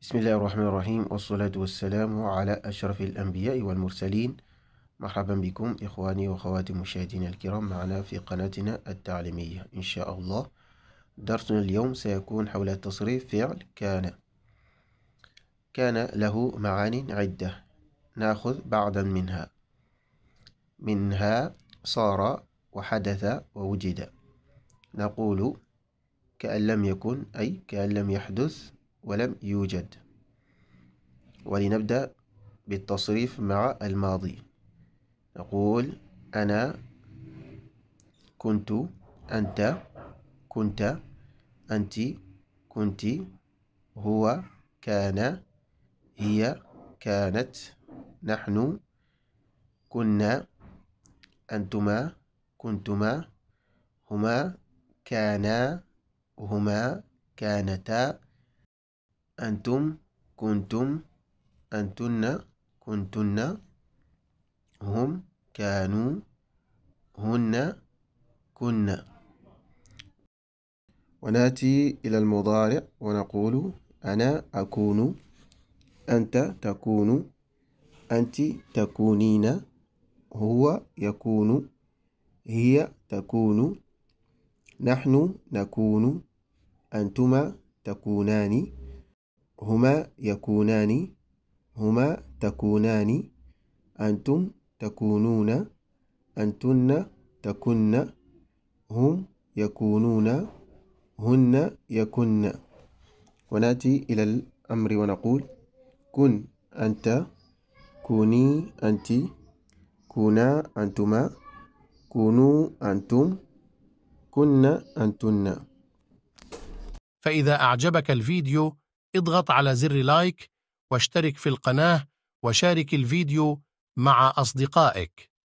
بسم الله الرحمن الرحيم والصلاة والسلام على أشرف الأنبياء والمرسلين مرحبا بكم إخواني وأخواتي مشاهدينا الكرام معنا في قناتنا التعليمية إن شاء الله درسنا اليوم سيكون حول تصريف فعل كان كان له معان عدة نأخذ بعضا منها منها صار وحدث ووجد نقول كأن لم يكن أي كأن لم يحدث ولم يوجد ولنبدأ بالتصريف مع الماضي نقول أنا كنت أنت كنت أنت كنت هو كان هي كانت نحن كنا أنتما كنتما هما كانا هما كانتا أنتم كنتم أنتن كنتن هم كانوا هن كنا ونأتي إلى المضارع ونقول أنا أكون أنت تكون أنت تكونين هو يكون هي تكون نحن نكون أنتما تكونان هما يكونان هما تكونان أنتم تكونون أنتن تكن هم يكونون هن يكن ونأتي إلى الأمر ونقول كن أنت كوني أنت كونا أنتما كونوا أنتم كن أنتن فإذا أعجبك الفيديو اضغط على زر لايك واشترك في القناة وشارك الفيديو مع أصدقائك